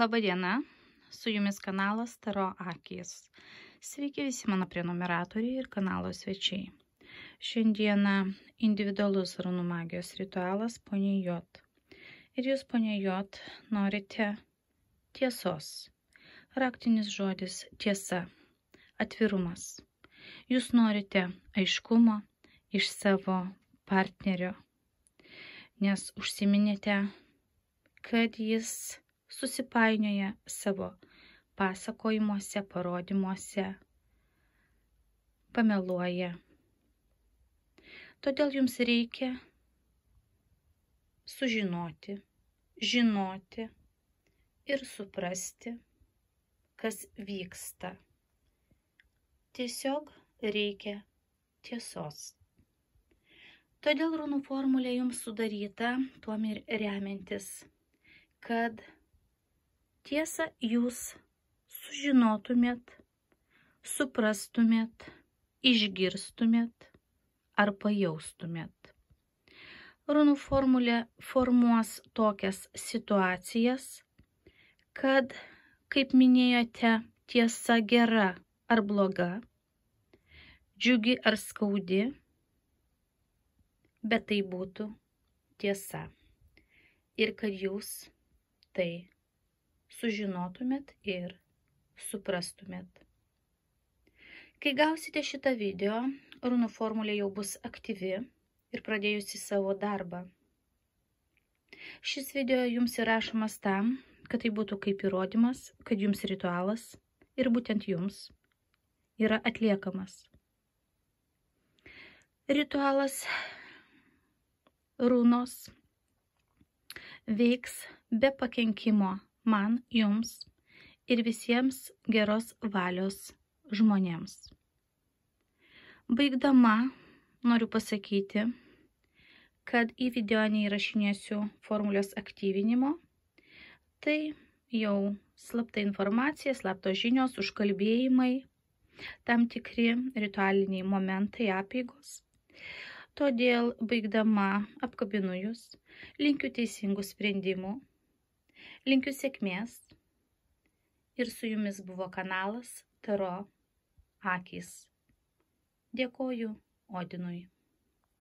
Labadiena, su jumis kanalas Taro Akis. Sveiki visi mano prenumeratoriai ir kanalo svečiai. Šiandieną individualus runų magijos ritualas poniai Jot. Ir jūs poniai Jot norite tiesos. Raktinis žodis tiesa, atvirumas. Jūs norite aiškumo iš savo partnerio, nes užsiminėte, kad jis susipainioja savo pasakojimuose, parodymuose, pameluoja. Todėl jums reikia sužinoti, žinoti ir suprasti, kas vyksta. Tiesiog reikia tiesos. Todėl runų formulė jums sudaryta, tuom ir remiantis, kad tiesą jūs sužinotumėt, suprastumėt, išgirstumėt ar pajaustumėt. Runų formulė formuos tokias situacijas, kad, kaip minėjote, tiesa gera ar bloga, džiugi ar skaudi, bet tai būtų tiesa ir kad jūs tai sužinotumėt ir suprastumėt. Kai gausite šitą video, runų formulė jau bus aktyvi ir pradėjusi savo darbą. Šis video jums įrašomas tam, kad tai būtų kaip įrodymas, kad jums ritualas ir būtent jums yra atliekamas. Ritualas runos veiks be pakenkimo man, jums ir visiems geros valios žmonėms. Baigdama noriu pasakyti, kad į video neįrašinėsiu formulės aktyvinimo. Tai jau slapta informacija, slaptos žinios, užkalbėjimai, tam tikri ritualiniai momentai, apygos. Todėl baigdama apkabinu jūs, linkiu teisingų sprendimų Linkiu sėkmės ir su jumis buvo kanalas Taro akis. Dėkoju Odinui.